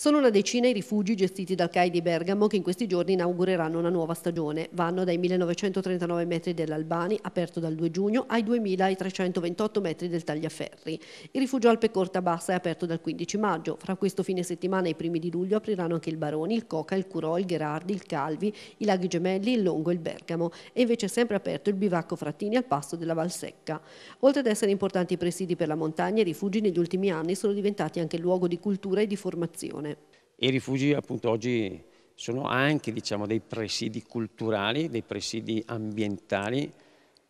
Sono una decina i rifugi gestiti dal CAI di Bergamo che in questi giorni inaugureranno una nuova stagione. Vanno dai 1939 metri dell'Albani, aperto dal 2 giugno, ai 2328 metri del Tagliaferri. Il rifugio Alpe Corta Bassa è aperto dal 15 maggio. Fra questo fine settimana e i primi di luglio apriranno anche il Baroni, il Coca, il Curò, il Gherardi, il Calvi, i Laghi Gemelli, il Longo e il Bergamo. E invece è sempre aperto il bivacco Frattini al passo della Valsecca. Oltre ad essere importanti presidi per la montagna, i rifugi negli ultimi anni sono diventati anche luogo di cultura e di formazione. E i rifugi appunto oggi sono anche diciamo, dei presidi culturali, dei presidi ambientali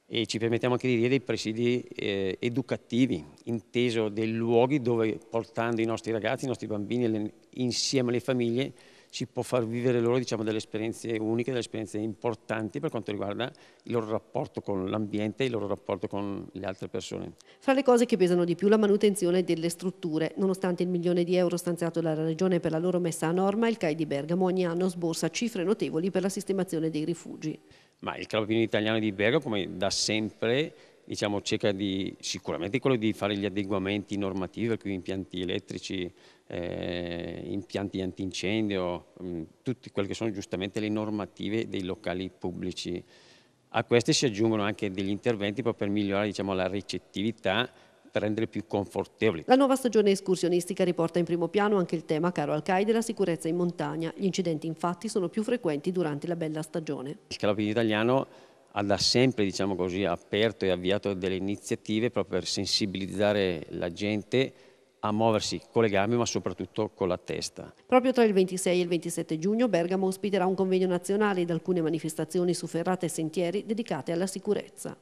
e ci permettiamo anche di dire dei presidi eh, educativi, inteso dei luoghi dove portando i nostri ragazzi, i nostri bambini insieme alle famiglie ci può far vivere loro diciamo, delle esperienze uniche, delle esperienze importanti per quanto riguarda il loro rapporto con l'ambiente e il loro rapporto con le altre persone. Fra le cose che pesano di più la manutenzione delle strutture, nonostante il milione di euro stanziato dalla Regione per la loro messa a norma, il CAI di Bergamo ogni anno sborsa cifre notevoli per la sistemazione dei rifugi. Ma il Club Vino Italiano di Bergamo, come da sempre, diciamo, cerca di, sicuramente quello di fare gli adeguamenti normativi, per cui impianti elettrici, eh, impianti antincendio, mm, tutte quelle che sono giustamente le normative dei locali pubblici. A queste si aggiungono anche degli interventi per migliorare diciamo, la ricettività per rendere più confortevoli. La nuova stagione escursionistica riporta in primo piano anche il tema caro al CAI della sicurezza in montagna. Gli incidenti infatti sono più frequenti durante la bella stagione. Il Carabinieri italiano ha da sempre diciamo così, aperto e avviato delle iniziative proprio per sensibilizzare la gente a muoversi con le gambe ma soprattutto con la testa. Proprio tra il 26 e il 27 giugno Bergamo ospiterà un convegno nazionale ed alcune manifestazioni su ferrate e sentieri dedicate alla sicurezza.